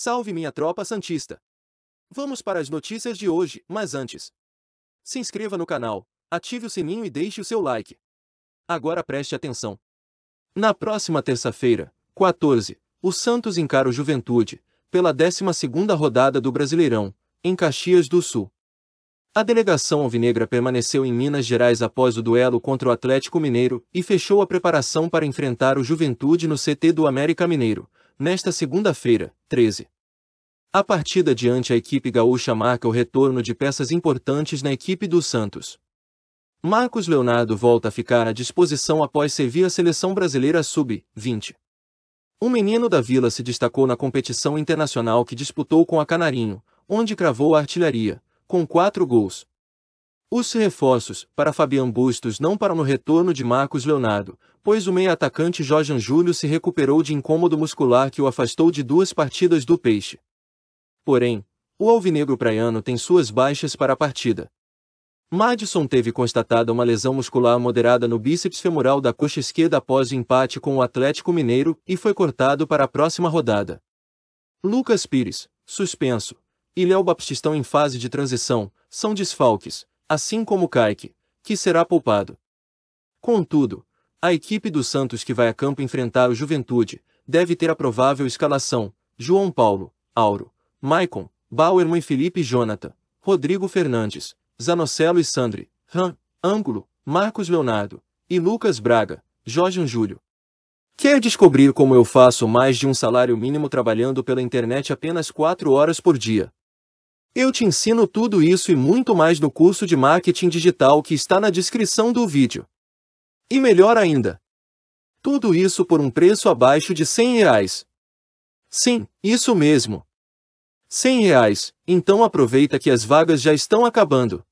Salve minha tropa santista! Vamos para as notícias de hoje, mas antes. Se inscreva no canal, ative o sininho e deixe o seu like. Agora preste atenção. Na próxima terça-feira, 14, o Santos encara o Juventude, pela 12ª rodada do Brasileirão, em Caxias do Sul. A delegação alvinegra permaneceu em Minas Gerais após o duelo contra o Atlético Mineiro e fechou a preparação para enfrentar o Juventude no CT do América Mineiro, nesta segunda-feira, 13. A partida diante a equipe gaúcha marca o retorno de peças importantes na equipe do Santos. Marcos Leonardo volta a ficar à disposição após servir a seleção brasileira sub-20. O menino da vila se destacou na competição internacional que disputou com a Canarinho, onde cravou a artilharia, com quatro gols. Os reforços para Fabian Bustos não param no retorno de Marcos Leonardo, pois o meia-atacante Jorge Júlio se recuperou de incômodo muscular que o afastou de duas partidas do Peixe. Porém, o alvinegro praiano tem suas baixas para a partida. Madison teve constatada uma lesão muscular moderada no bíceps femoral da coxa esquerda após o empate com o Atlético Mineiro e foi cortado para a próxima rodada. Lucas Pires, suspenso, e Léo Baptistão em fase de transição, são desfalques, assim como Kaique, que será poupado. Contudo, a equipe do Santos que vai a campo enfrentar o Juventude deve ter a provável escalação: João Paulo, Auro, Maicon, Bauerman e Felipe Jonathan, Rodrigo Fernandes, Zanocelo e Sandri, Ram, Ângulo, Marcos Leonardo e Lucas Braga, Jorge Júlio. Quer descobrir como eu faço mais de um salário mínimo trabalhando pela internet apenas 4 horas por dia? Eu te ensino tudo isso e muito mais no curso de marketing digital que está na descrição do vídeo. E melhor ainda, tudo isso por um preço abaixo de 100 reais. Sim, isso mesmo. 100 reais, então aproveita que as vagas já estão acabando.